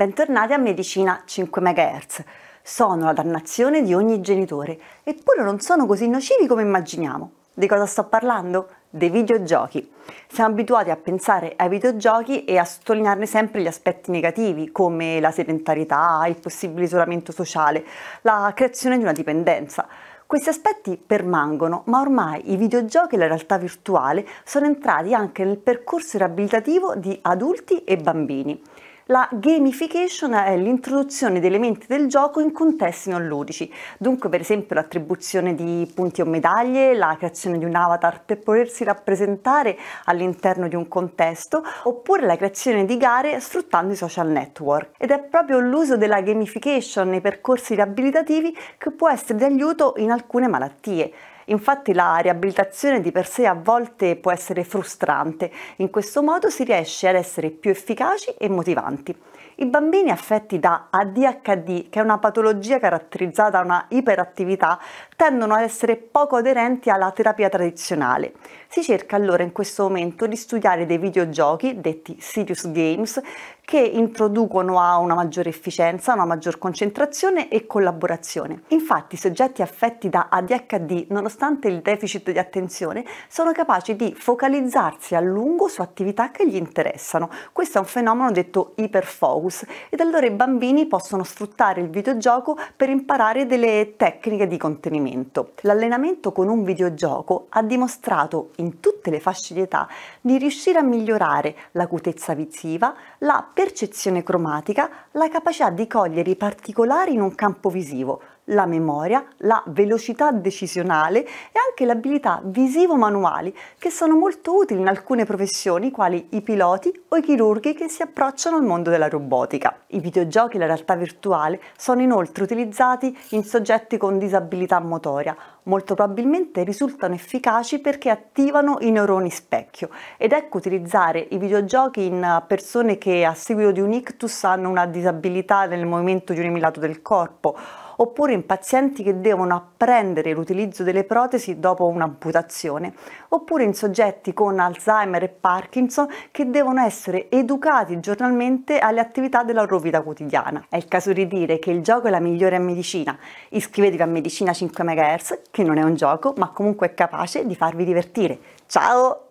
Bentornati a Medicina 5 MHz. Sono la dannazione di ogni genitore, eppure non sono così nocivi come immaginiamo. Di cosa sto parlando? Dei videogiochi. Siamo abituati a pensare ai videogiochi e a sottolinearne sempre gli aspetti negativi, come la sedentarietà, il possibile isolamento sociale, la creazione di una dipendenza. Questi aspetti permangono, ma ormai i videogiochi e la realtà virtuale sono entrati anche nel percorso riabilitativo di adulti e bambini. La gamification è l'introduzione di elementi del gioco in contesti non ludici, dunque per esempio l'attribuzione di punti o medaglie, la creazione di un avatar per potersi rappresentare all'interno di un contesto, oppure la creazione di gare sfruttando i social network. Ed è proprio l'uso della gamification nei percorsi riabilitativi che può essere di aiuto in alcune malattie. Infatti la riabilitazione di per sé a volte può essere frustrante, in questo modo si riesce ad essere più efficaci e motivanti. I bambini affetti da ADHD, che è una patologia caratterizzata da una iperattività, tendono ad essere poco aderenti alla terapia tradizionale. Si cerca allora in questo momento di studiare dei videogiochi, detti serious games, che introducono a una maggiore efficienza, una maggior concentrazione e collaborazione. Infatti i soggetti affetti da ADHD, nonostante il deficit di attenzione, sono capaci di focalizzarsi a lungo su attività che gli interessano. Questo è un fenomeno detto iperfocus house ed allora i bambini possono sfruttare il videogioco per imparare delle tecniche di contenimento. L'allenamento con un videogioco ha dimostrato in tutte le fasce di età di riuscire a migliorare l'acutezza visiva, la percezione cromatica, la capacità di cogliere i particolari in un campo visivo, la memoria, la velocità decisionale e anche le abilità visivo-manuali che sono molto utili in alcune professioni quali i piloti o i chirurghi che si approcciano al mondo della robotica. I videogiochi e la realtà virtuale sono inoltre utilizzati in soggetti con disabilità motoria molto probabilmente risultano efficaci perché attivano i neuroni specchio ed ecco utilizzare i videogiochi in persone che a seguito di un ictus hanno una disabilità nel movimento di un emilato del corpo oppure in pazienti che devono apprendere l'utilizzo delle protesi dopo un'amputazione, oppure in soggetti con Alzheimer e Parkinson che devono essere educati giornalmente alle attività della loro vita quotidiana. È il caso di dire che il gioco è la migliore a medicina. Iscrivetevi a Medicina 5 MHz, che non è un gioco, ma comunque è capace di farvi divertire. Ciao!